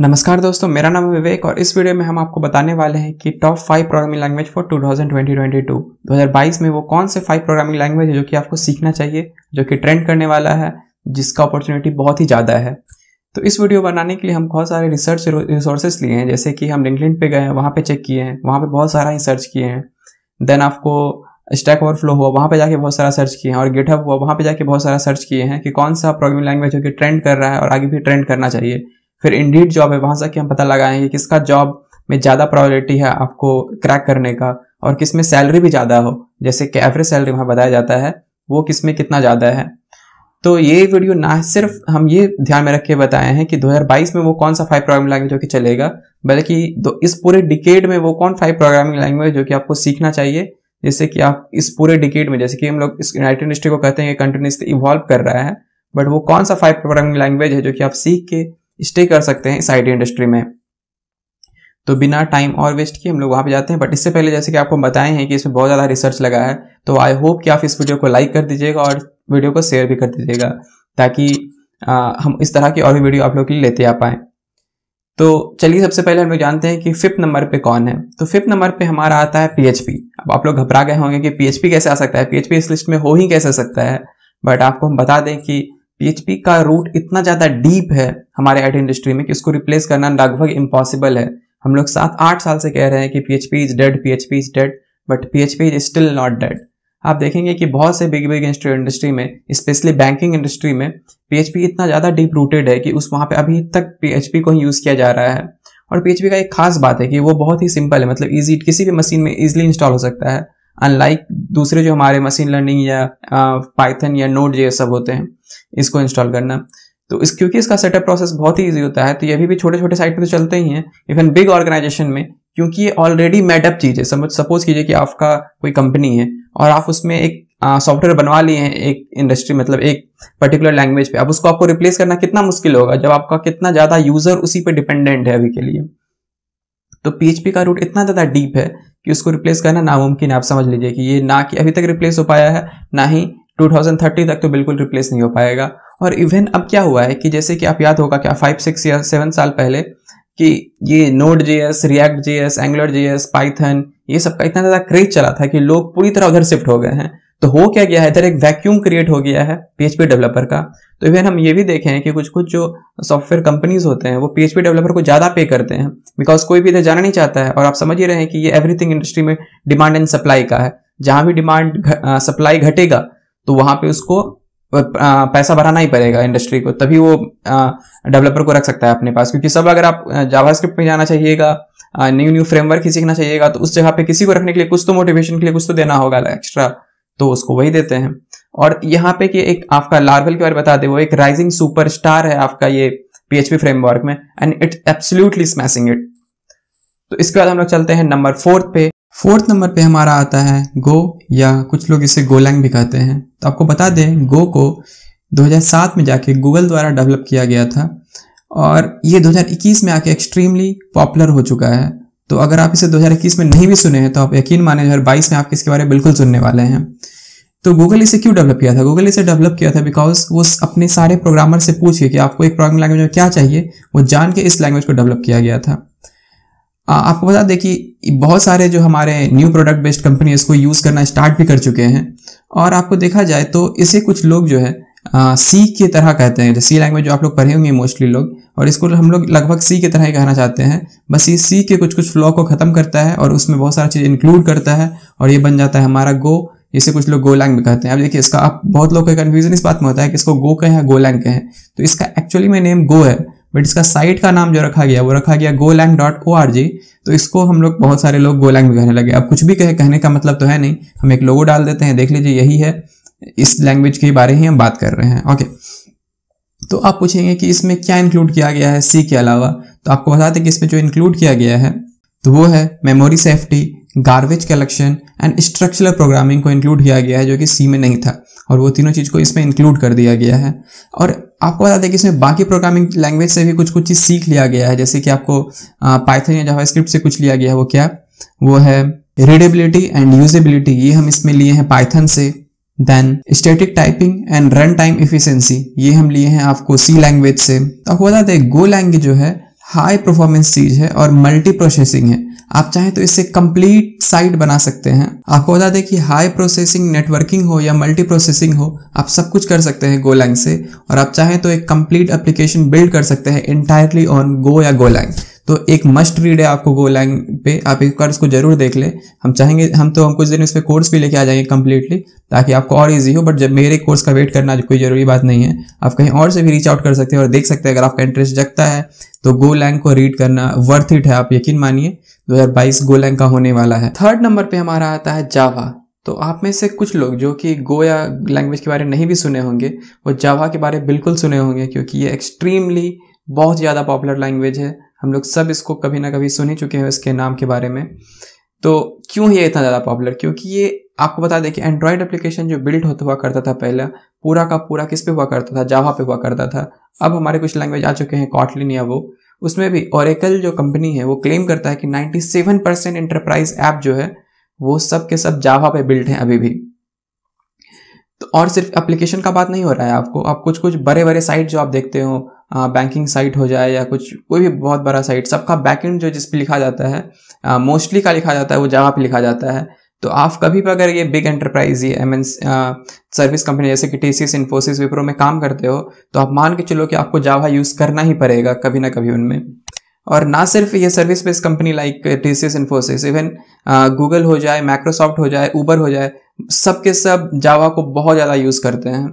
नमस्कार दोस्तों मेरा नाम है विवेक और इस वीडियो में हम आपको बताने वाले हैं कि top five programming language for 2020-2022 2022 में वो कौन से फाइव प्रोग्रामिंग लैंग्वेज है जो कि आपको सीखना चाहिए जो कि ट्रेंड करने वाला है जिसका अपॉर्चुनिटी बहुत ही ज़्यादा है तो इस वीडियो बनाने के लिए हम बहुत सारे रिसर्च रिसोर्सेज लिए हैं जैसे कि हम लिंकलिन पे गए हैं वहाँ पे चेक किए हैं वहाँ पर बहुत सारा ही सर्च किए हैं देन आपको स्टैक ओवरफ्लो हुआ वहाँ पे जाके बहुत सारा सर्च किए हैं और गेटअप हुआ वहाँ पे जाके बहुत सारा सर्च किए हैं कि कौन सा प्रोग्रामिंग लैंग्वेज जो कि ट्रेंड कर रहा है और आगे भी ट्रेंड करना चाहिए फिर इंडीड जॉब है वहां से हम पता लगाएंगे किसका जॉब में ज़्यादा प्रायोरिटी है आपको क्रैक करने का और किस में सैलरी भी ज़्यादा हो जैसे कि एवरेज सैलरी वहां बताया जाता है वो किस में कितना ज़्यादा है तो ये वीडियो ना सिर्फ हम ये ध्यान में रख के बताए हैं कि 2022 में वो कौन सा फाइव प्रोग्रामिंग लैंग्वेज जो कि चलेगा बल्कि इस पूरे डिकेड में वो कौन फाइव प्रोग्रामिंग लैंग्वेज जो कि आपको सीखना चाहिए जैसे कि आप इस पूरे डिकेड में जैसे कि हम लोग इस यूनाइटेड इंडस्ट्री को कहते हैं कंटिन्यूसली इवॉल्व कर रहा है बट वो कौन सा फाइव प्रोग्रामिंग लैंग्वेज है जो कि आप सीख के स्टे कर सकते हैं इस आई इंडस्ट्री में तो बिना टाइम और वेस्ट किए हम लोग वहाँ पे जाते हैं बट इससे पहले जैसे कि आपको बताए हैं कि इसमें बहुत ज़्यादा रिसर्च लगा है तो आई होप कि आप इस वीडियो को लाइक कर दीजिएगा और वीडियो को शेयर भी कर दीजिएगा ताकि आ, हम इस तरह की और भी वीडियो आप लोग के लिए लेते आ पाए तो चलिए सबसे पहले हम लोग जानते हैं कि फिफ्थ नंबर पे कौन है तो फिफ्थ नंबर पे हमारा आता है पीएचपी अब आप लोग घबरा गए होंगे कि पीएचपी कैसे आ सकता है पीएचपी इस लिस्ट में हो ही कैसे सकता है बट आपको हम बता दें कि पीएचपी का रूट इतना ज्यादा डीप है हमारे आईटी इंडस्ट्री में कि इसको रिप्लेस करना लगभग इम्पॉसिबल है हम लोग सात आठ साल से कह रहे हैं कि PHP is dead PHP is dead but PHP is still not dead आप देखेंगे कि बहुत से बिग बिग इंडस्ट्री में स्पेशली बैंकिंग इंडस्ट्री में पीएचपी इतना ज़्यादा डीप रूटेड है कि उस वहाँ पे अभी तक पीएचपी को ही यूज़ किया जा रहा है और पीएचपी का एक खास बात है कि वो बहुत ही सिंपल है मतलब इजी किसी भी मशीन में इजिली इंस्टॉल हो सकता है अनलाइक दूसरे जो हमारे मशीन लर्निंग या पाइथन या नोट ये सब होते हैं इसको इंस्टॉल करना तो इस क्योंकि इसका सेटअप प्रोसेस बहुत ही ईजी होता है तो ये अभी भी छोटे छोटे साइट पर तो चलते ही हैं इवन बिग ऑर्गेनाइजेशन में क्योंकि ये ऑलरेडी मेडअप चीज़ है समझ सपोज कीजिए कि आपका कोई कंपनी है और आप उसमें एक सॉफ्टवेयर बनवा लिए हैं एक इंडस्ट्री मतलब एक पर्टिकुलर लैंग्वेज पे अब उसको आपको रिप्लेस करना कितना मुश्किल होगा जब आपका कितना ज़्यादा यूज़र उसी पे डिपेंडेंट है अभी के लिए तो पीएचपी का रूट इतना ज़्यादा डीप है कि उसको रिप्लेस करना नामुमकिन आप समझ लीजिए कि ये ना कि अभी तक रिप्लेस हो पाया है ना ही 2030 तक तो बिल्कुल रिप्लेस नहीं हो पाएगा और इवन अब क्या हुआ है कि जैसे कि आप याद होगा क्या फाइव सिक्स या सेवन साल पहले कि ये Node JS React JS Angular S Python ये सब का इतना ज़्यादा क्रेज चला था कि लोग पूरी तरह उधर शिफ्ट हो गए हैं तो हो क्या गया है इधर एक वैक्यूम क्रिएट हो गया है पीएचपी डेवलपर का तो इवन हम ये भी देखे हैं कि कुछ कुछ जो सॉफ्टवेयर कंपनीज होते हैं वो पीएचपी डेवलपर को ज़्यादा पे करते हैं बिकॉज कोई भी इधर जाना नहीं चाहता है और आप समझ ही रहे हैं कि ये एवरीथिंग इंडस्ट्री में डिमांड एंड सप्लाई का है जहां भी डिमांड सप्लाई घटेगा तो वहां पे उसको पैसा भराना ही पड़ेगा इंडस्ट्री को तभी वो डेवलपर को रख सकता है अपने पास क्योंकि सब अगर आप जावा में जाना चाहिएगा न्यू न्यू फ्रेमवर्क ही सीखना चाहिएगा तो उस जगह पे किसी को रखने के लिए कुछ तो मोटिवेशन के लिए कुछ तो देना होगा एक्स्ट्रा तो उसको वही देते हैं और यहाँ पे कि एक आपका लार्वल के बारे में बता दे वो एक राइजिंग सुपर स्टार है आपका ये पीएचपी फ्रेमवर्क में and it absolutely smashing it तो इसके बाद हम लोग चलते हैं नंबर फोर्थ पे फोर्थ नंबर पे हमारा आता है गो या कुछ लोग इसे गोलैंग भी कहते हैं तो आपको बता दें गो को 2007 में जाके गूगल द्वारा डेवलप किया गया था और ये 2021 में आके एक्सट्रीमली पॉपुलर हो चुका है तो अगर आप इसे 2021 में नहीं भी सुने हैं तो आप यकीन माने दो में आप इसके बारे में बिल्कुल सुनने वाले हैं तो गूगल इसे क्यों डेवलप किया था गूगल इसे डेवलप किया था बिकॉज वो अपने सारे प्रोग्रामर से पूछ के कि आपको एक प्रोग्राम लैंग्वेज में क्या चाहिए वो जान के इस लैंग्वेज को डेवलप किया गया था आपको बता दें कि बहुत सारे जो हमारे न्यू प्रोडक्ट बेस्ड कंपनी इसको यूज़ करना स्टार्ट भी कर चुके हैं और आपको देखा जाए तो इसे कुछ लोग जो है सी की तरह कहते हैं सी लैंग्वेज जो आप लोग पढ़े होंगे मोस्टली लोग और इसको हम लोग लगभग सी की तरह ही कहना चाहते हैं बस ये सी के कुछ कुछ फ्लॉ को ख़त्म करता है और उसमें बहुत सारा चीज़ इंक्लूड करता है और ये बन जाता है हमारा गो इसे कुछ लोग गोलैंग भी कहते हैं अब देखिए इसका आप बहुत लोग का कन्फ्यूजन इस बात में होता है कि इसको गो कहें गोलैंग कहें तो इसका एक्चुअली में नेम गो है बट इसका साइट का नाम जो रखा गया वो रखा गया golang dot O R G तो इसको हम लोग बहुत सारे लोग गोलैंग भी कहने लगे अब कुछ भी कहे कहने का मतलब तो है नहीं हम एक लोगो डाल देते हैं देख लीजिए यही है इस लैंग्वेज के बारे ही हम बात कर रहे हैं ओके तो आप पूछेंगे कि इसमें क्या इंक्लूड किया गया है सी के अलावा तो आपको बताते कि इसमें जो इंक्लूड किया गया है तो वो है memory safety garbage collection and structural programming को इंक्लूड किया गया है जो कि सी में नहीं था और वो तीनों चीज़ को इसमें इंक्लूड कर दिया गया है और आपको बता दें कि इसमें बाकी प्रोग्रामिंग लैंग्वेज से भी कुछ कुछ चीज़ सीख लिया गया है जैसे कि आपको पाइथन या जावास्क्रिप्ट से कुछ लिया गया है वो क्या वो है रीडेबिलिटी एंड यूजेबिलिटी ये हम इसमें लिए हैं पाइथन से then static typing and run time efficiency ये हम लिए हैं आपको सी लैंग्वेज से तो आपको बता दें गो लैंग्वेज जो है हाई परफॉर्मेंस चीज़ है और मल्टी प्रोसेसिंग है आप चाहें तो इससे कंप्लीट साइट बना सकते हैं आपको बता दें कि हाई प्रोसेसिंग नेटवर्किंग हो या मल्टी प्रोसेसिंग हो आप सब कुछ कर सकते हैं गोलैंग से और आप चाहें तो एक कंप्लीट एप्लीकेशन बिल्ड कर सकते हैं इंटायरली ऑन गो या गोलैंग तो एक मस्ट रीड है आपको गोलैंग पे आप एक बार इसको जरूर देख ले हम चाहेंगे हम तो हम कुछ दिन इस पर कोर्स भी लेके आ जाएंगे कम्प्लीटली ताकि आपको और ईजी हो बट जब मेरे कोर्स का वेट करना कोई ज़रूरी बात नहीं है आप कहीं और से भी रीच आउट कर सकते हैं और देख सकते हैं अगर आपका इंटरेस्ट जगता है तो गो लैंग को रीड करना वर्थ इट है आप यकीन मानिए दो हज़ार गो लैंग का होने वाला है थर्ड नंबर पे हमारा आता है जावा तो आप में से कुछ लोग जो कि गो या लैंग्वेज के बारे में नहीं भी सुने होंगे वो जावा के बारे में बिल्कुल सुने होंगे क्योंकि ये एक्सट्रीमली बहुत ज़्यादा पॉपुलर लैंग्वेज है हम लोग सब इसको कभी ना कभी सुन ही चुके हैं इसके नाम के बारे में तो क्यों ये इतना ज़्यादा पॉपुलर क्योंकि ये आपको बता दें कि एंड्रॉयड एप्लीकेशन जो बिल्ड होता हुआ करता था पहले पूरा का पूरा किस पे हुआ करता था जावा पे हुआ करता था अब हमारे कुछ लैंग्वेज आ चुके हैं कॉटलिन या वो उसमें भी ओरेकल जो कंपनी है वो क्लेम करता है कि 97 परसेंट इंटरप्राइज ऐप जो है वो सब के सब जावा पे बिल्ड हैं अभी भी तो और सिर्फ एप्लीकेशन का बात नहीं हो रहा है आपको आप कुछ कुछ बड़े बड़े साइट जो आप देखते हो बैंकिंग साइट हो जाए या कुछ कोई भी बहुत बड़ा साइट सबका बैकेंड जो जिस लिखा जाता है मोस्टली का लिखा जाता है वो जावा पे लिखा जाता है तो आप कभी भी अगर ये बिग एंटरप्राइज ये एम सर्विस कंपनी जैसे कि T C S Infosys Wipro में काम करते हो तो आप मान के चलो कि आपको जावा यूज़ करना ही पड़ेगा कभी ना कभी उनमें और ना सिर्फ ये service based company like T C S Infosys even Google हो जाए माइक्रोसॉफ्ट हो जाए ऊबर हो जाए सब के सब जावा को बहुत ज़्यादा यूज़ करते हैं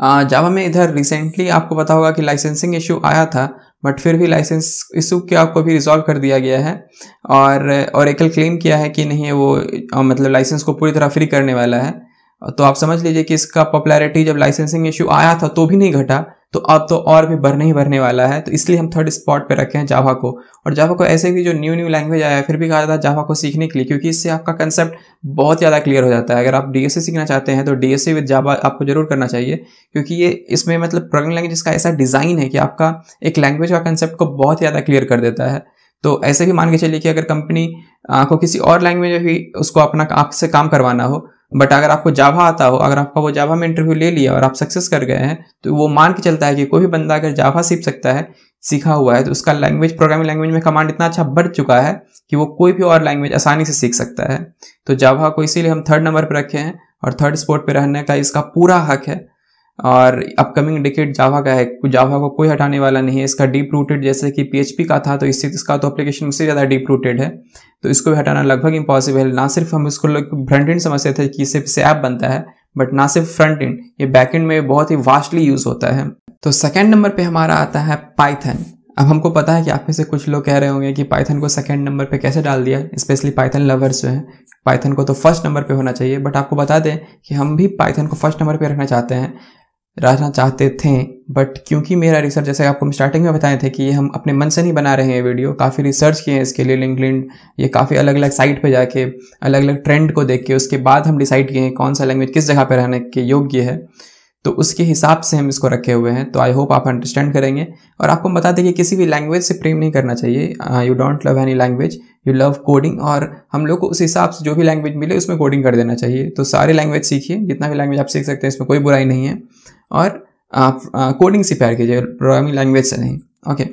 जावा में इधर रिसेंटली आपको पता होगा कि लाइसेंसिंग इशू आया था बट फिर भी लाइसेंस इशू के आपको भी रिजॉल्व कर दिया गया है और और एकल क्लेम किया है कि नहीं वो मतलब लाइसेंस को पूरी तरह फ्री करने वाला है तो आप समझ लीजिए कि इसका पॉपुलैरिटी जब लाइसेंसिंग इशू आया था तो भी नहीं घटा तो अब तो और भी भरने ही भरने वाला है तो इसलिए हम थर्ड स्पॉट पे रखे हैं जावा को और जावा को ऐसे भी जो न्यू न्यू लैंग्वेज आया है फिर भी कहा जाता है जावा को सीखने के लिए क्योंकि इससे आपका कंसेप्ट बहुत ज़्यादा क्लियर हो जाता है अगर आप डी सीखना चाहते हैं तो डी एस विद जावा आपको जरूर करना चाहिए क्योंकि ये इसमें मतलब प्रोग्रामिंग लैंग्वेज का ऐसा डिज़ाइन है कि आपका एक लैंग्वेज का कंसेप्ट को बहुत ज़्यादा क्लियर कर देता है तो ऐसे भी मान के चलिए कि अगर कंपनी को किसी और लैंग्वेज में भी उसको अपना आपसे काम करवाना हो बट अगर आपको जावा आता हो अगर आपका वो जावा में इंटरव्यू ले लिया और आप सक्सेस कर गए हैं तो वो मान के चलता है कि कोई भी बंदा अगर जावा सीख सकता है सीखा हुआ है तो उसका लैंग्वेज प्रोग्रामिंग लैंग्वेज में कमांड इतना अच्छा बढ़ चुका है कि वो कोई भी और लैंग्वेज आसानी से सीख सकता है तो जावा को इसीलिए हम थर्ड नंबर पर रखे हैं और थर्ड स्पॉट पर रहने का इसका पूरा हक है और अपकमिंग डिकेट जावा का है जावा को कोई हटाने वाला नहीं है इसका डीप रूटेड जैसे कि पीएचपी का था तो इससे इसका तो एप्लीकेशन उससे ज़्यादा डीप रूटेड है तो इसको भी हटाना लगभग इम्पॉसिबल है ना सिर्फ हम इसको लोग फ्रंट एंड समझते थे कि सिर्फ से ऐप बनता है बट ना सिर्फ फ्रंट एंड ये बैक एंड में बहुत ही वास्टली यूज़ होता है तो सेकेंड नंबर पर हमारा आता है पाइथन अब हमको पता है कि आप में से कुछ लोग कह रहे होंगे कि पाइथन को सेकंड नंबर पे कैसे डाल दिया स्पेशली पाइथन लवर्स जो हैं पाइथन को तो फर्स्ट नंबर पे होना चाहिए बट आपको बता दें कि हम भी पाइथन को फर्स्ट नंबर पे रखना चाहते हैं रहना चाहते थे बट क्योंकि मेरा रिसर्च जैसे आपको हम स्टार्टिंग में बताए थे कि ये हम अपने मन से नहीं बना रहे हैं वीडियो काफ़ी रिसर्च किए हैं इसके लिए लिंकड ये काफ़ी अलग अलग साइट पे जाके अलग अलग ट्रेंड को देख के उसके बाद हम डिसाइड किए हैं कौन सा लैंग्वेज किस जगह पर रहने के योग्य है तो उसके हिसाब से हम इसको रखे हुए हैं तो आई होप आप अंडरस्टैंड करेंगे और आपको हम बता दें कि किसी भी लैंग्वेज से प्रेम नहीं करना चाहिए you don't love any language you love coding और हम लोग को उस हिसाब से जो भी लैंग्वेज मिले उसमें कोडिंग कर देना चाहिए तो सारी लैंग्वेज सीखिए जितना भी लैंग्वेज आप सीख सकते हैं इसमें कोई बुराई नहीं है और आप कोडिंग से प्यार कीजिए प्रोग्रामिंग लैंग्वेज से नहीं ओके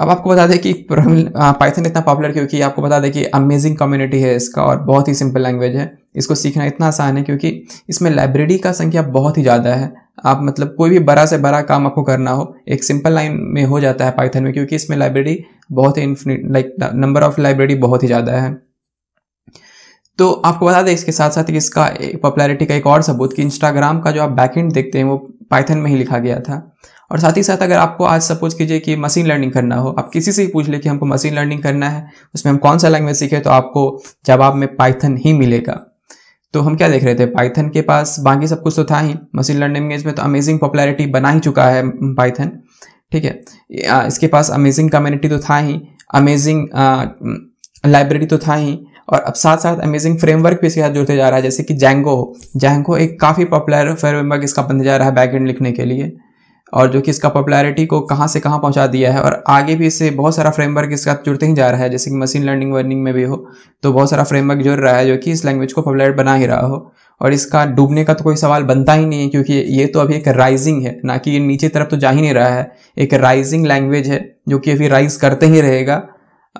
अब आपको बता दें कि पाइथन इतना पॉपुलर क्योंकि आपको बता दें कि अमेजिंग कम्युनिटी है इसका और बहुत ही सिंपल लैंग्वेज है इसको सीखना इतना आसान है क्योंकि इसमें लाइब्रेरी का संख्या बहुत ही ज़्यादा है आप मतलब कोई भी बड़ा से बड़ा काम आपको करना हो एक सिंपल लाइन में हो जाता है पाइथन में क्योंकि इसमें लाइब्रेरी बहुत ही infinite like number of library बहुत ही ज़्यादा है तो आपको बता दें इसके साथ साथ इसका पॉपुलैरिटी का एक और सबूत कि इंस्टाग्राम का जो आप बैकहेंड देखते हैं वो पाइथन में ही लिखा गया था और साथ ही साथ अगर आपको आज सपोज कीजिए कि मशीन लर्निंग करना हो आप किसी से ही पूछ ले कि हमको मशीन लर्निंग करना है उसमें हम कौन सा लैंग्वेज सीखे तो आपको जवाब में पाइथन ही मिलेगा तो हम क्या देख रहे थे पाइथन के पास बाकी सब कुछ तो था ही मशीन लर्निंग में तो अमेजिंग पॉपुलैरिटी बना ही चुका है पाइथन ठीक है इसके पास अमेजिंग कम्युनिटी तो था ही अमेजिंग लाइब्रेरी तो था ही और अब साथ साथ अमेजिंग फ्रेमवर्क भी इसके साथ जुड़ते जा रहा है जैसे कि जैंगो जैंगो एक काफ़ी पॉपुलर फ्रेमवर्क इसका बनने जा रहा है बैकएंड लिखने के लिए और जो कि इसका पॉपुलैरिटी को कहाँ से कहाँ पहुँचा दिया है और आगे भी इससे बहुत सारा फ्रेमवर्क इसके साथ जुड़ते ही जा रहा है जैसे कि मशीन लर्निंग वर्निंग में भी हो तो बहुत सारा फ्रेमवर्क जुड़ रहा है जो कि इस लैंग्वेज को पॉपुलर बना ही रहा हो और इसका डूबने का तो कोई सवाल बनता ही नहीं है क्योंकि ये तो अभी एक राइजिंग है ना कि ये नीचे तरफ तो जा ही नहीं रहा है एक राइजिंग लैंग्वेज है जो कि अभी राइज करते ही रहेगा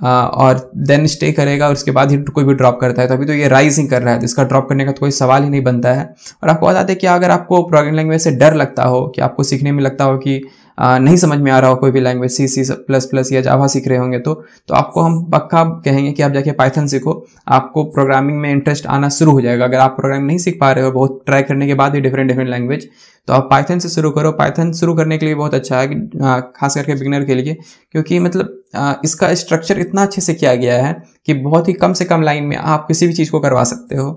और देन स्टे करेगा और उसके बाद ही कोई भी ड्रॉप करता है तो अभी तो ये राइजिंग कर रहा है तो इसका ड्रॉप करने का तो कोई सवाल ही नहीं बनता है और आपको बताते हैं कि अगर आपको प्रोग्रामिंग लैंग्वेज से डर लगता हो कि आपको सीखने में लगता हो कि आ, नहीं समझ में आ रहा हो कोई भी language C C plus plus या जावा सीख रहे होंगे तो तो आपको हम पक्का कहेंगे कि आप जाके पाइथन सीखो आपको प्रोग्रामिंग में इंटरेस्ट आना शुरू हो जाएगा अगर आप प्रोग्रामिंग नहीं सीख पा रहे हो बहुत ट्राई करने के बाद ही डिफरेंट डिफरेंट लैंग्वेज तो आप पाइथन से शुरू करो पाइथन शुरू करने के लिए बहुत अच्छा है खास करके बिगनर के लिए क्योंकि मतलब इसका स्ट्रक्चर इतना अच्छे से किया गया है कि बहुत ही कम से कम लाइन में आप किसी भी चीज़ को करवा सकते हो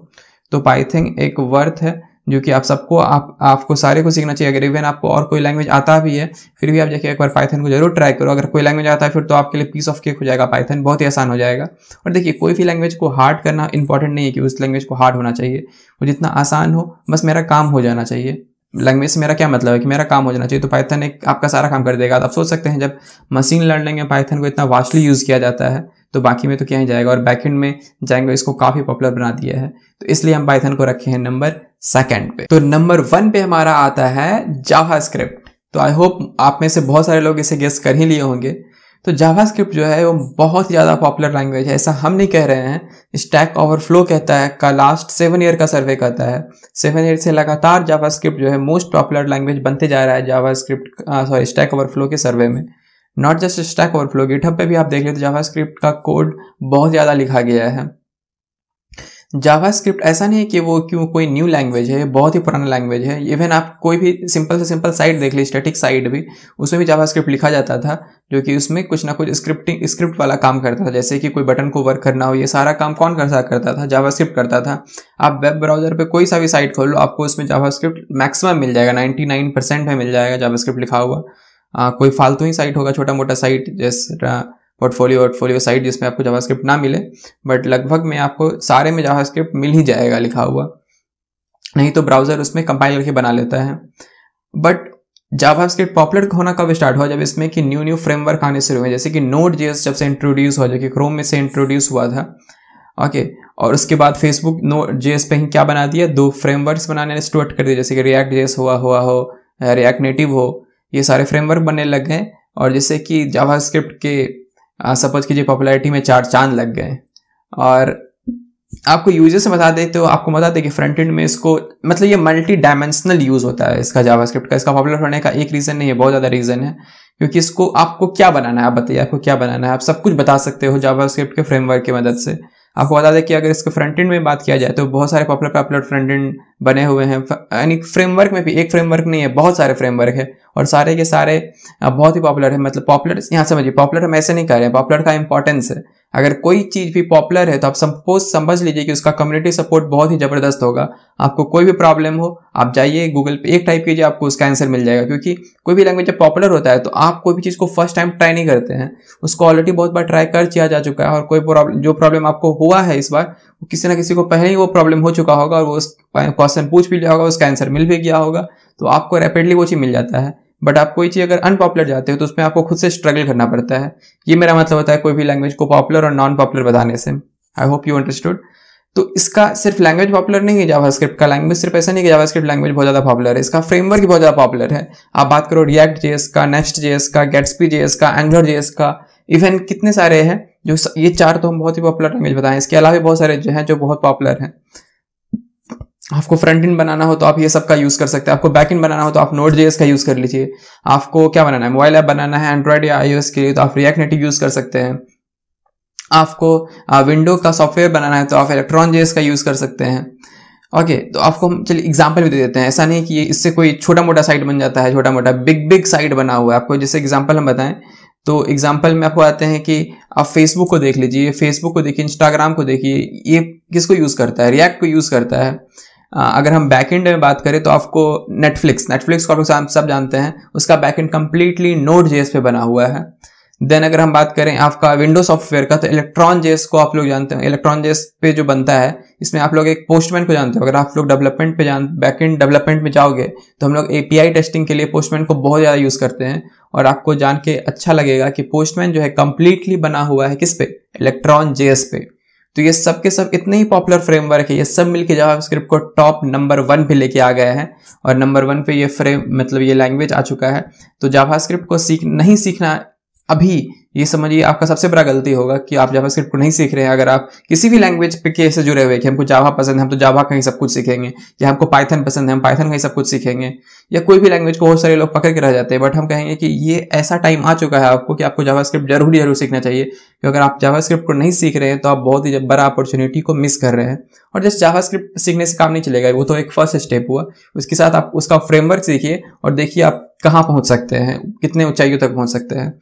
तो पाइथन एक वर्थ है जो कि आप सबको आप आपको सारे को सीखना चाहिए अगर इवन आपको और कोई लैंग्वेज आता भी है फिर भी आप देखिए एक बार पाइथन को जरूर ट्राई करो अगर कोई लैंग्वेज आता है फिर तो आपके लिए पीस ऑफ केक हो जाएगा पाइथन बहुत ही आसान हो जाएगा और देखिए कोई भी लैंग्वेज को हार्ड करना इंपॉर्टेंट नहीं है कि उस लैंग्वेज को हार्ड होना चाहिए वो जितना आसान हो बस मेरा काम हो जाना चाहिए लैंग्वेज से मेरा क्या मतलब है कि मेरा काम हो जाना चाहिए तो पाइथन एक आपका सारा काम कर देगा तो आप सोच सकते हैं जब मशीन लर्निंग में पाइथन को इतना वास्टली यूज़ किया जाता है तो बाकी में तो क्या ही जाएगा और बैकेंड में जाएंगे इसको काफ़ी पॉपुलर बना दिया है तो इसलिए हम पाइथन को रखे हैं नंबर सेकेंड पे तो नंबर वन पे हमारा आता है जावा तो आई होप आप में से बहुत सारे लोग इसे गेस्ट कर ही लिए होंगे तो जावास्क्रिप्ट जो है वो बहुत ही ज़्यादा पॉपुलर लैंग्वेज है ऐसा हम नहीं कह रहे हैं स्टैक ओवरफ्लो कहता है का लास्ट सेवन ईयर का सर्वे कहता है सेवन ईयर से लगातार जावास्क्रिप्ट जो है मोस्ट पॉपुलर लैंग्वेज बनते जा रहा है जावास्क्रिप्ट सॉरी स्टैक ओवरफ्लो के सर्वे में not just stack overflow GitHub पे भी आप देख लें तो जावास्क्रिप्ट का कोड बहुत ज़्यादा लिखा गया है जावास्क्रिप्ट ऐसा नहीं है कि वो क्यों कोई न्यू लैंग्वेज है बहुत ही पुराना लैंग्वेज है इवन आप कोई भी सिंपल से सिंपल साइट देख ली स्टैटिक साइट भी उसमें भी जावास्क्रिप्ट लिखा जाता था जो कि उसमें कुछ ना कुछ स्क्रिप्टिंग स्क्रिप्ट वाला काम करता था जैसे कि कोई बटन को वर्क करना हो ये सारा काम कौन कर करता था जावास्क्रिप्ट करता था आप वेब ब्राउजर पर कोई सा भी साइट खोल लो आपको उसमें जावास्क्रिप्ट मैक्सिमम मिल जाएगा नाइन्टी नाइन परसेंट में मिल जाएगा जावास्क्रिप्ट लिखा हुआ कोई फालतू ही साइट होगा छोटा मोटा साइट जैसा पोर्टफोलियो वर्टफोलियो साइट जिसमें आपको जावास्क्रिप्ट ना मिले बट लगभग में आपको सारे में जावास्क्रिप्ट मिल ही जाएगा लिखा हुआ नहीं तो ब्राउज़र उसमें कंपाइल करके बना लेता है बट जावास्क्रिप्ट पॉपुलर होना कब स्टार्ट हुआ जब इसमें कि न्यू न्यू फ्रेमवर्क आने शुरू हुए जैसे कि नोट जेएस जब से इंट्रोड्यूस हुआ जो कि क्रोम में से इंट्रोड्यूस हुआ था ओके और उसके बाद फेसबुक नोट जेएस पे ही क्या बना दिया दो फ्रेमवर्क्स बनाने स्टार्ट कर दिया जैसे कि रिएक्ट जेएस हुआ हुआ हो रिएक्ट नेटिव हो ये सारे फ्रेमवर्क बनने लग गए और जैसे कि जावास्क्रिप्ट के सपोज कीजिए पॉपुलैरिटी में चार चांद लग गए और आपको यूजर्स से बता दें तो आपको बता दें कि फ्रंट एंड में इसको मतलब ये मल्टी डायमेंशनल यूज होता है इसका जावास्क्रिप्ट का इसका पॉपुलर होने का एक रीज़न नहीं है बहुत ज़्यादा रीज़न है क्योंकि इसको आपको क्या बनाना है आप बताइए आपको क्या बनाना है आप सब कुछ बता सकते हो जावास्क्रिप्ट के फ्रेमवर्क की मदद से आपको बता दें कि अगर इसके फ्रंट एंड में बात किया जाए तो बहुत सारे पॉपुलर पॉपुलर फ्रंट एंड बने हुए हैं यानी फ्रेमवर्क में भी एक फ्रेमवर्क नहीं है बहुत सारे फ्रेमवर्क है और सारे के सारे बहुत ही पॉपुलर है मतलब पॉपुलर यहाँ समझिए पॉपुलर हम ऐसे नहीं कर रहे हैं पॉपुलर का इंपॉर्टेंस है अगर कोई चीज़ भी पॉपुलर है तो आप सपोज समझ लीजिए कि उसका कम्युनिटी सपोर्ट बहुत ही ज़बरदस्त होगा आपको कोई भी प्रॉब्लम हो आप जाइए गूगल पे एक टाइप कीजिए आपको उसका आंसर मिल जाएगा क्योंकि कोई भी लैंग्वेज जब पॉपुलर होता है तो आप कोई भी चीज़ को फर्स्ट टाइम ट्राई नहीं करते हैं उसको ऑलरेडी बहुत बार ट्राई कर किया जा चुका है और कोई प्रॉब्लम जो प्रॉब्लम आपको हुआ है इस बार वो किसी ना किसी को पहले ही वो प्रॉब्लम हो चुका होगा और वो क्वेश्चन पूछ भी लिया होगा उसका आंसर मिल भी गया होगा तो आपको रैपिडली वो चीज़ मिल जाता है बट आप कोई चीज़ अगर अनपॉपुलर जाते हो तो उसमें आपको खुद से स्ट्रगल करना पड़ता है ये मेरा मतलब होता है कोई भी लैंग्वेज को पॉपुलर और नॉन पॉपुलर बताने से आई होप यू अंडरस्टूड तो इसका सिर्फ लैंग्वेज पॉपुलर नहीं है जावास्क्रिप्ट का लैंग्वेज सिर्फ ऐसा नहीं है जावा स्क्रिप्ट लैंग्वेज बहुत ज़्यादा पॉपुलर है इसका फ्रेमवर्क भी बहुत ज़्यादा पॉपुलर है आप बात करो रिएक्ट जेएस का नेक्स्ट जेएस का गेट्सपी जेएस का एंगलर जेएस का इवन कितने सारे हैं जो ये चार तो हम बहुत ही पॉपुलर लैंग्वेज बताएं इसके अलावा बहुत सारे जो हैं जो बहुत पॉपुलर हैं आपको फ्रंट इन बनाना हो तो आप ये सब का यूज़ कर सकते हैं आपको बैक इन बनाना हो तो आप नोट जेएस का यूज़ कर लीजिए आपको क्या बनाना है मोबाइल ऐप बनाना है एंड्रॉइड या आईओएस के लिए तो आप रिएक्ट नेटिव यूज़ कर सकते हैं आपको विंडो का सॉफ्टवेयर बनाना है तो आप इलेक्ट्रॉन जेएस का यूज़ कर सकते हैं ओके okay, तो आपको हम चलिए एग्जाम्पल भी दे देते हैं ऐसा नहीं कि इससे कोई छोटा मोटा साइट बन जाता है छोटा मोटा बिग बिग साइट बना हुआ है आपको जैसे एग्जाम्पल हम बताएं तो एग्जाम्पल में आपको आते हैं कि आप फेसबुक को देख लीजिए फेसबुक को देखिए इंस्टाग्राम को देखिए ये किसको यूज़ करता है रिएक्ट को यूज़ करता है अगर हम बैकएंड में बात करें तो आपको नेटफ्लिक्स नेटफ्लिक्स को आप सब जानते हैं उसका बैकएंड कंप्लीटली नोट जेएस पे बना हुआ है देन अगर हम बात करें आपका विंडो सॉफ्टवेयर का तो इलेक्ट्रॉन जेस को आप लोग जानते हैं इलेक्ट्रॉन जेस पे जो बनता है इसमें आप लोग एक पोस्टमैन को जानते हो अगर आप लोग डेवलपमेंट पे जान बैकएंड डेवलपमेंट में जाओगे तो हम लोग एपीआई टेस्टिंग के लिए पोस्टमैन को बहुत ज़्यादा यूज़ करते हैं और आपको जान के अच्छा लगेगा कि पोस्टमैन जो है कंप्लीटली बना हुआ है किस पे इलेक्ट्रॉन जेस पे तो ये सब के सब इतने ही पॉपुलर फ्रेमवर्क है ये सब मिलके स्क्रिप्ट को टॉप नंबर वन पे लेके आ गए हैं और नंबर वन पे ये फ्रेम मतलब ये लैंग्वेज आ चुका है तो जावास्क्रिप्ट को सीख नहीं सीखना अभी ये समझिए आपका सबसे बड़ा गलती होगा कि आप जावा को नहीं सीख रहे हैं अगर आप किसी भी लैंग्वेज पे के से जुड़े हुए कि हमको जावा पसंद है हम तो जावा का ही सब कुछ सीखेंगे या हमको पाइथन पसंद है हम पाइथन का ही सब कुछ सीखेंगे या कोई भी लैंग्वेज को बहुत सारे लोग पकड़ के रह जाते हैं बट हम कहेंगे कि ये ऐसा टाइम आ चुका है आपको कि आपको जावा जरूर जरूर सीखना चाहिए क्योंकि अगर आप जावा को नहीं सीख रहे हैं तो आप बहुत ही बड़ा अपॉर्चुनिटी को मिस कर रहे हैं और जस्ट जावा सीखने से काम नहीं चलेगा वो तो एक फर्स्ट स्टेप हुआ उसके साथ आप उसका फ्रेमवर्क सीखिए और देखिए आप कहाँ पहुँच सकते हैं कितने ऊंचाइयों तक पहुँच सकते हैं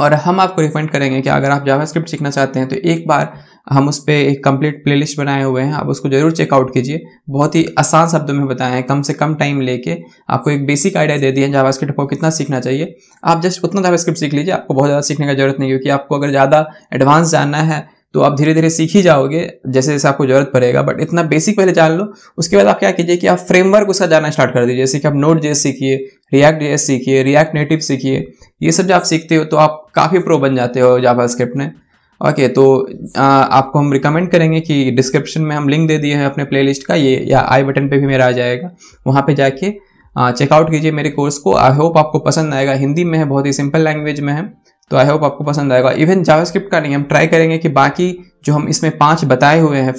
और हम आपको रिकमेंड करेंगे कि अगर आप जावास्क्रिप्ट सीखना चाहते हैं तो एक बार हम उस पर एक कंप्लीट प्लेलिस्ट बनाए हुए हैं आप उसको जरूर चेकआउट कीजिए बहुत ही आसान शब्दों में बताए हैं कम से कम टाइम लेके आपको एक बेसिक आइडिया दे दिए जावास्क्रिप्ट को कितना सीखना चाहिए आप जस्ट उतना जावास्क्रिप्ट सीख लीजिए आपको बहुत ज़्यादा सीखने का जरूरत नहीं क्योंकि आपको अगर ज़्यादा एडवांस जानना है तो आप धीरे धीरे सीख ही जाओगे जैसे जैसे आपको जरूरत पड़ेगा बट इतना बेसिक पहले जान लो उसके बाद आप क्या कीजिए कि आप फ्रेमवर्क उसका जाना स्टार्ट कर दीजिए जैसे कि आप नोट जैसे सीखिए रिएक्ट एस सीखिए रिएक्ट नेटिव सीखिए ये सब जब आप सीखते हो तो आप काफ़ी प्रो बन जाते हो जावास्क्रिप्ट में ओके okay, तो आ, आपको हम रिकमेंड करेंगे कि डिस्क्रिप्शन में हम लिंक दे दिए हैं अपने प्लेलिस्ट का ये या आई बटन पे भी मेरा आ जाएगा वहाँ पे जाके चेकआउट कीजिए मेरे कोर्स को आई होप आपको पसंद आएगा हिंदी में है बहुत ही सिंपल लैंग्वेज में है तो आई होप आपको पसंद आएगा इवन जावास्क्रिप्ट का नहीं हम ट्राई करेंगे कि बाकी जो हम इसमें पांच बताए हुए हैं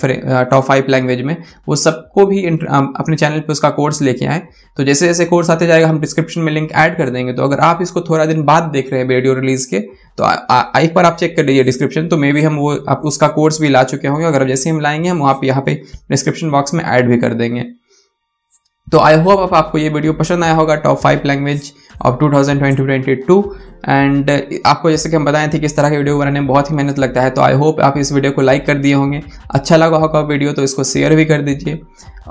टॉप फाइव लैंग्वेज में वो सबको भी अपने चैनल पे उसका कोर्स लेके आए तो जैसे जैसे कोर्स आते जाएगा हम डिस्क्रिप्शन में लिंक ऐड कर देंगे तो अगर आप इसको थोड़ा दिन बाद देख रहे हैं वीडियो रिलीज के तो आ, आ, एक बार आप चेक कर लीजिए डिस्क्रिप्शन तो मे बी हम वो आप उसका कोर्स भी ला चुके होंगे अगर जैसे हम लाएंगे हम आप यहाँ पे डिस्क्रिप्शन बॉक्स में ऐड भी कर देंगे तो आई होप आपको ये वीडियो पसंद आया होगा top five language of two thousand twenty twenty two and uh, आपको जैसे कि हम बताए थे कि इस तरह के वीडियो बनाने में बहुत ही मेहनत लगता है तो आई होप आप इस वीडियो को लाइक कर दिए होंगे अच्छा लगा होगा वीडियो तो इसको शेयर भी कर दीजिए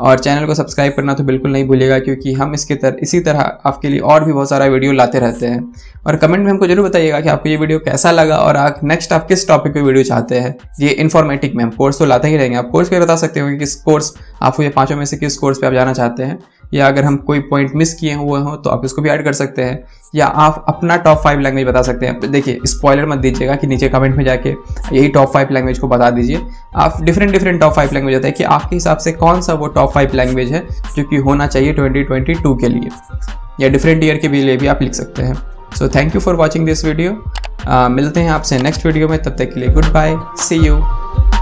और चैनल को सब्सक्राइब करना तो बिल्कुल नहीं भूलिएगा क्योंकि हम इसके तरह इसी तरह आपके लिए और भी बहुत सारा वीडियो लाते रहते हैं और कमेंट में हमको जरूर बताइएगा कि आपको ये वीडियो कैसा लगा और आप नेक्स्ट आप किस टॉपिक पे वीडियो चाहते हैं ये इन्फॉर्मेटिक में हम कोर्स तो लाते ही रहेंगे आप कोर्स के बता सकते हो कि किस कोर्स आपको ये पाँचों में से किस कोर्स पर आप जाना चाहते हैं या अगर हम कोई पॉइंट मिस किए हुए हों तो आप इसको भी ऐड कर सकते हैं या आप अपना टॉप फाइव लैंग्वेज बता सकते हैं देखिए स्पॉयलर मत दीजिएगा कि नीचे कमेंट में जाके यही टॉप फाइव लैंग्वेज को बता दीजिए आप different different top five language होता है कि आपके हिसाब से कौन सा वो टॉप फाइव लैंग्वेज है जो कि होना चाहिए ट्वेंटी ट्वेंटी टू के लिए या डिफरेंट ईयर के लिए भी आप लिख सकते हैं so thank you for watching this video मिलते हैं आपसे नेक्स्ट वीडियो में तब तक के लिए गुड बाय सी यू